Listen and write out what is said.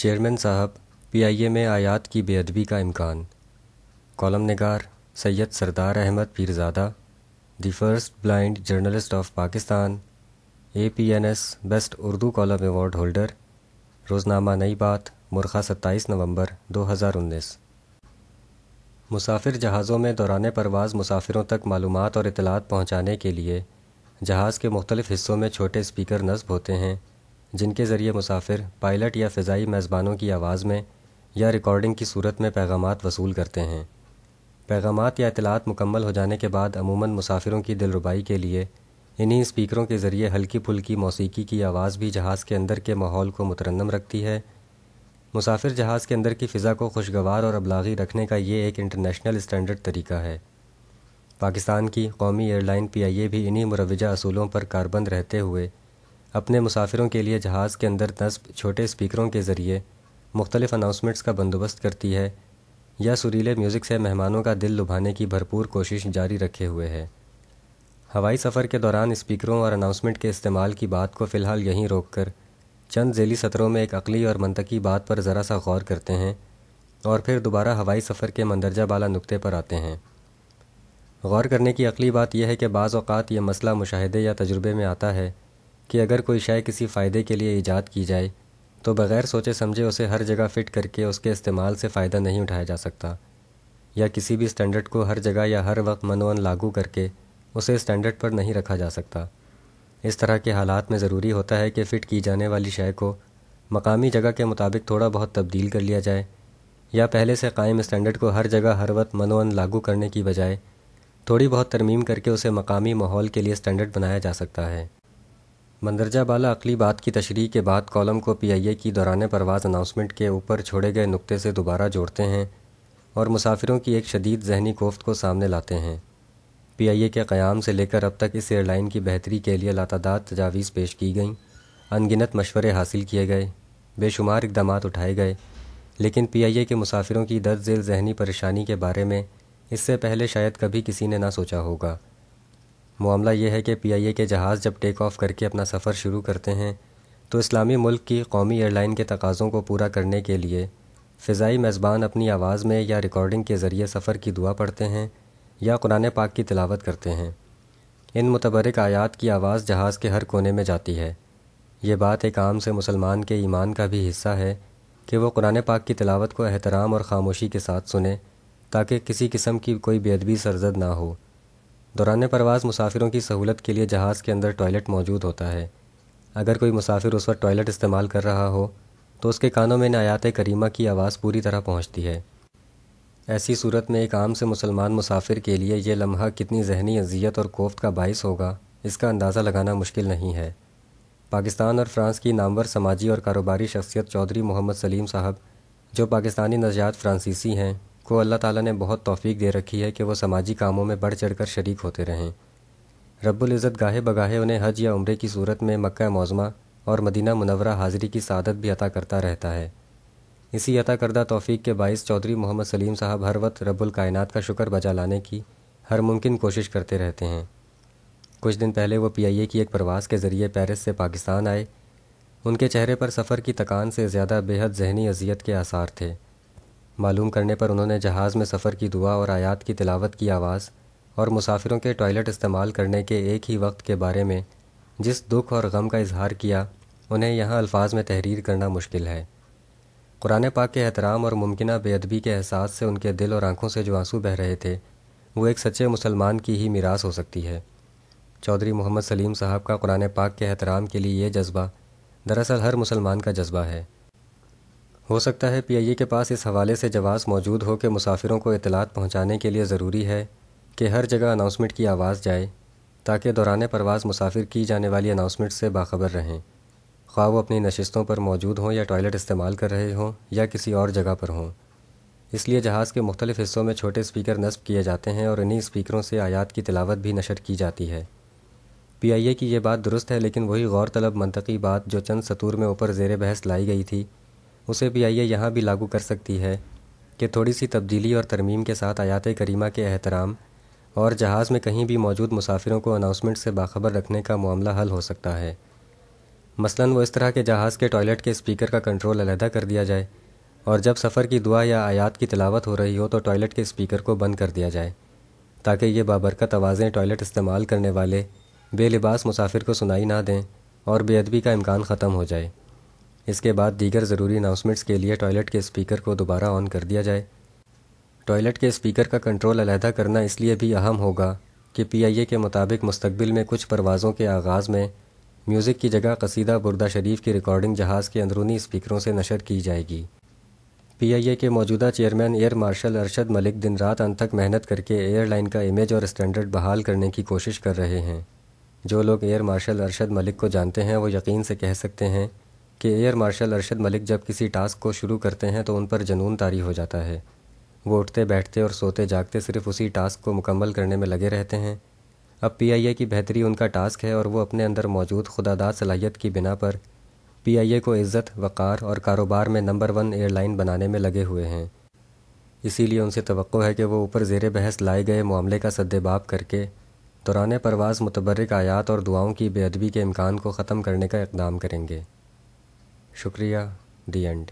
chairman صاحب پی آئی اے میں آیات کی بے ادبی کا امکان کالم نگار Syed Sardar Ahmed Pirzada the first blind journalist of Pakistan A P N S best Urdu column award holder روزنامہ نئی بات مرخہ ستائیس نومبر دو ہزار انیس مسافر جہازوں میں دوران پرواز مسافروں تک معلومات اور اطلاعات پہنچانے کے لیے جہاز کے مختلف حصوں میں چھوٹے اسپیکر نصب ہوتے ہیں جن کے ذریعے مسافر پائلٹ یا فضائی میزبانوں کی آواز میں یا ریکارڈنگ کی صورت میں پیغامات وصول کرتے ہیں پیغامات یا اطلاعات مکمل ہو جانے کے بعد عموماً مسافروں کی دلربائی کے لیے انہی اسپیکروں کے ذریعے ہلکی پھلکی موسیقی کی آواز بھی جہاز کے اندر کے ماحول کو مترنم رکھتی ہے مسافر جہاز کے اندر کی فضا کو خوشگوار اور ابلاغی رکھنے کا یہ ایک انٹرنیشنل اسٹینڈرڈ طریقہ ہے پاکستان کی قومی ایئر لائن پی آئی اے بھی انہی مروجہ اصولوں پر کاربند رہتے ہوئے اپنے مسافروں کے لیے جہاز کے اندر نصب چھوٹے اسپیکروں کے ذریعے مختلف اناؤنسمنٹس کا بندوبست کرتی ہے یا سریلے میوزک سے مہمانوں کا دل لبھانے کی بھرپور کوشش جاری رکھے ہوئے ہے ہوائی سفر کے دوران اسپیکروں اور اناؤنسمنٹ کے استعمال کی بات کو فی الحال یہیں روک کر چند ذیلی سطروں میں ایک عقلی اور منطقی بات پر ذرا سا غور کرتے ہیں اور پھر دوبارہ ہوائی سفر کے مندرجہ بالا نقطے پر آتے ہیں غور کرنے کی عقلی بات یہ ہے کہ بعض اوقات یہ مسئلہ مشاہدے یا تجربے میں آتا ہے کہ اگر کوئی شائع کسی فائدے کے لیے ایجاد کی جائے تو بغیر سوچے سمجھے اسے ہر جگہ فٹ کر کے اس کے استعمال سے فائدہ نہیں اٹھایا جا سکتا یا کسی بھی اسٹینڈرڈ کو ہر جگہ یا ہر وقت منون لاگو کر کے اسے اسٹینڈرڈ پر نہیں رکھا جا سکتا اس طرح کے حالات میں ضروری ہوتا ہے کہ فٹ کی جانے والی شے کو مقامی جگہ کے مطابق تھوڑا بہت تبدیل کر لیا جائے یا پہلے سے قائم اسٹینڈرڈ کو ہر جگہ ہر وقت منون لاگو کرنے کی بجائے تھوڑی بہت ترمیم کر کے اسے مقامی ماحول کے لیے اسٹینڈرڈ بنایا جا سکتا ہے مندرجہ بالا عقلی بات کی تشریح کے بعد کالم کو پی آئی اے کی دوران پرواز اناؤنسمنٹ کے اوپر چھوڑے گئے نقطے سے دوبارہ جوڑتے ہیں اور مسافروں کی ایک شدید ذہنی کوفت کو سامنے لاتے ہیں پی آئی اے کے قیام سے لے کر اب تک اس ایئر لائن کی بہتری کے لیے لاتعداد تجاویز پیش کی گئیں ان گنت مشورے حاصل کیے گئے بے شمار اقدامات اٹھائے گئے لیکن پی آئی اے کے مسافروں کی درد ذیل ذہنی پریشانی کے بارے میں اس سے پہلے شاید کبھی کسی نے نہ سوچا ہوگا معاملہ یہ ہے کہ پی آئی اے کے جہاز جب ٹیک آف کر کے اپنا سفر شروع کرتے ہیں تو اسلامی ملک کی قومی ایئر لائن کے تقاضوں کو پورا کرنے کے لیے فضائی میزبان اپنی آواز میں یا ریکارڈنگ کے ذریعے سفر کی دعا پڑھتے ہیں یا قرآن پاک کی تلاوت کرتے ہیں ان متبرک آیات کی آواز جہاز کے ہر کونے میں جاتی ہے یہ بات ایک عام سے مسلمان کے ایمان کا بھی حصہ ہے کہ وہ قرآن پاک کی تلاوت کو احترام اور خاموشی کے ساتھ سنیں تاکہ کسی قسم کی کوئی بے ادبی سرزد نہ ہو دوران پرواز مسافروں کی سہولت کے لیے جہاز کے اندر ٹوائلٹ موجود ہوتا ہے اگر کوئی مسافر اس وقت ٹوائلٹ استعمال کر رہا ہو تو اس کے کانوں میں نایات کریمہ کی آواز پوری طرح پہنچتی ہے ایسی صورت میں ایک عام سے مسلمان مسافر کے لیے یہ لمحہ کتنی ذہنی اذیت اور کوفت کا باعث ہوگا اس کا اندازہ لگانا مشکل نہیں ہے پاکستان اور فرانس کی نامور سماجی اور کاروباری شخصیت چودھری محمد سلیم صاحب جو پاکستانی نژاد فرانسیسی ہیں کو اللہ تعالیٰ نے بہت توفیق دے رکھی ہے کہ وہ سماجی کاموں میں بڑھ چڑھ کر شریک ہوتے رہیں رب العزت گاہے بگاہے انہیں حج یا عمرے کی صورت میں مکہ موزمہ اور مدینہ منورہ حاضری کی سعادت بھی عطا کرتا رہتا ہے اسی عطا کردہ توفیق کے باعث چودھری محمد سلیم صاحب ہر وقت رب الکائنات کا شکر بجا لانے کی ہر ممکن کوشش کرتے رہتے ہیں کچھ دن پہلے وہ پی آئی اے کی ایک پرواز کے ذریعے پیرس سے پاکستان آئے ان کے چہرے پر سفر کی تکان سے زیادہ بے حد ذہنی اذیت کے آثار تھے معلوم کرنے پر انہوں نے جہاز میں سفر کی دعا اور آیات کی تلاوت کی آواز اور مسافروں کے ٹوائلٹ استعمال کرنے کے ایک ہی وقت کے بارے میں جس دکھ اور غم کا اظہار کیا انہیں یہاں الفاظ میں تحریر کرنا مشکل ہے قرآن پاک کے احترام اور ممکنہ بے ادبی کے احساس سے ان کے دل اور آنکھوں سے جو آنسو بہ رہے تھے وہ ایک سچے مسلمان کی ہی میراث ہو سکتی ہے چودھری محمد سلیم صاحب کا قرآن پاک کے احترام کے لیے یہ جذبہ دراصل ہر مسلمان کا جذبہ ہے ہو سکتا ہے پی آئی اے کے پاس اس حوالے سے جواز موجود ہو کہ مسافروں کو اطلاعات پہنچانے کے لیے ضروری ہے کہ ہر جگہ اناؤنسمنٹ کی آواز جائے تاکہ دوران پرواز مسافر کی جانے والی اناؤنسمنٹ سے باخبر رہیں خواہ وہ اپنی نشستوں پر موجود ہوں یا ٹوائلٹ استعمال کر رہے ہوں یا کسی اور جگہ پر ہوں اس لیے جہاز کے مختلف حصوں میں چھوٹے اسپیکر نصب کیے جاتے ہیں اور انہیں اسپیکروں سے آیات کی تلاوت بھی نشر کی جاتی ہے پی آئی اے کی یہ بات درست ہے لیکن وہی غور طلب منطقی بات جو چند سطور میں اوپر زیر بحث لائی گئی تھی اسے بھی آئیے یہاں بھی لاگو کر سکتی ہے کہ تھوڑی سی تبدیلی اور ترمیم کے ساتھ آیات کریمہ کے احترام اور جہاز میں کہیں بھی موجود مسافروں کو اناؤنسمنٹ سے باخبر رکھنے کا معاملہ حل ہو سکتا ہے مثلا وہ اس طرح کے جہاز کے ٹوائلٹ کے اسپیکر کا کنٹرول علیحدہ کر دیا جائے اور جب سفر کی دعا یا آیات کی تلاوت ہو رہی ہو تو ٹوائلٹ کے اسپیکر کو بند کر دیا جائے تاکہ یہ بابرکت آوازیں ٹوائلٹ استعمال کرنے والے بے لباس مسافر کو سنائی نہ دیں اور بے ادبی کا امکان ختم ہو جائے اس کے بعد دیگر ضروری اناؤنسمنٹس کے لیے ٹوائلٹ کے اسپیکر کو دوبارہ آن کر دیا جائے ٹوائلٹ کے اسپیکر کا کنٹرول علیحدہ کرنا اس لیے بھی اہم ہوگا کہ پی آئی اے کے مطابق مستقبل میں کچھ پروازوں کے آغاز میں میوزک کی جگہ قصیدہ بردہ شریف کی ریکارڈنگ جہاز کے اندرونی اسپیکروں سے نشر کی جائے گی پی آئی اے کے موجودہ chairman air marshal Arshad Malik دن رات تک محنت کر کے ایئر لائن کا امیج اور اسٹینڈرڈ بحال کرنے کی کوشش کر رہے ہیں جو لوگ ایئر مارشل ارشد ملک کو جانتے ہیں وہ یقین سے کہہ سکتے ہیں کہ ایئر مارشل ارشد ملک جب کسی ٹاسک کو شروع کرتے ہیں تو ان پر جنون طاری ہو جاتا ہے وہ اٹھتے بیٹھتے اور سوتے جاگتے صرف اسی ٹاسک کو مکمل کرنے میں لگے رہتے ہیں اب پی آئی اے کی بہتری ان کا ٹاسک ہے اور وہ اپنے اندر موجود خدا داد صلاحیت کی بنا پر پی آئی اے کو عزت وقار اور کاروبار میں نمبر ون ایئر لائن بنانے میں لگے ہوئے ہیں اسی لیے ان سے توقع ہے کہ وہ اوپر زیر بحث لائے گئے معاملے کا سد باب کر کے دوران پرواز متبرک آیات اور دعاؤں کی بے ادبی کے امکان کو ختم کرنے کا اقدام کریں گے شکریہ دی اینڈ